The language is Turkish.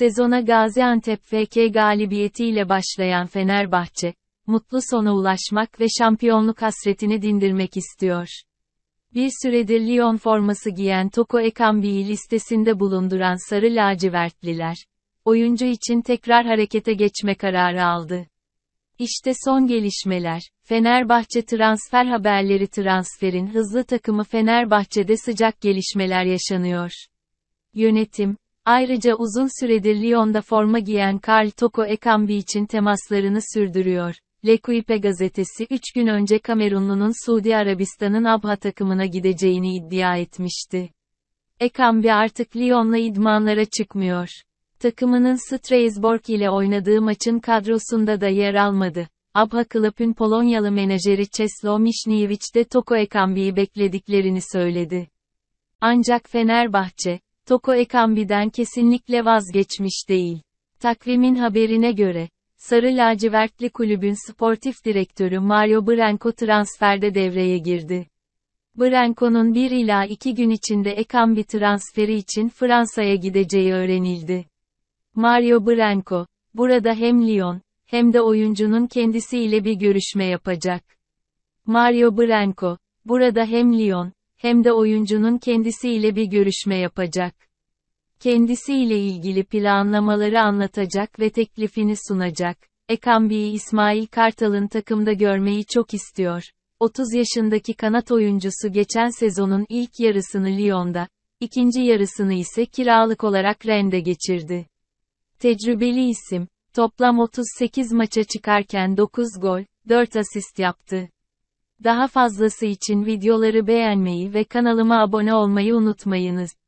Sezona Gaziantep FK galibiyetiyle başlayan Fenerbahçe, mutlu sona ulaşmak ve şampiyonluk hasretini dindirmek istiyor. Bir süredir Lyon forması giyen Toko Ekambi'yi listesinde bulunduran sarı lacivertliler, oyuncu için tekrar harekete geçme kararı aldı. İşte son gelişmeler. Fenerbahçe transfer haberleri transferin hızlı takımı Fenerbahçe'de sıcak gelişmeler yaşanıyor. Yönetim, Ayrıca uzun süredir Lyon'da forma giyen Karl Toko Ekambi için temaslarını sürdürüyor. L'Equipe gazetesi 3 gün önce Kamerunlu'nun Suudi Arabistan'ın Abha takımına gideceğini iddia etmişti. Ekambi artık Lyon'la idmanlara çıkmıyor. Takımının Strasbourg ile oynadığı maçın kadrosunda da yer almadı. Abha Kulüp'ün Polonyalı menajeri Czeslo Miśniewicz de Toko Ekambi'yi beklediklerini söyledi. Ancak Fenerbahçe, Toko Ekambi'den kesinlikle vazgeçmiş değil. Takvimin haberine göre, Sarı Lacivertli Kulübün sportif direktörü Mario Branco transferde devreye girdi. Branco'nun bir ila iki gün içinde Ekambi transferi için Fransa'ya gideceği öğrenildi. Mario Branco, burada hem Lyon, hem de oyuncunun kendisiyle bir görüşme yapacak. Mario Branco, burada hem Lyon, hem de oyuncunun kendisiyle bir görüşme yapacak. Kendisiyle ilgili planlamaları anlatacak ve teklifini sunacak. Ekambi'yi İsmail Kartal'ın takımda görmeyi çok istiyor. 30 yaşındaki kanat oyuncusu geçen sezonun ilk yarısını Lyon'da, ikinci yarısını ise kiralık olarak Rende geçirdi. Tecrübeli isim, toplam 38 maça çıkarken 9 gol, 4 asist yaptı. Daha fazlası için videoları beğenmeyi ve kanalıma abone olmayı unutmayınız.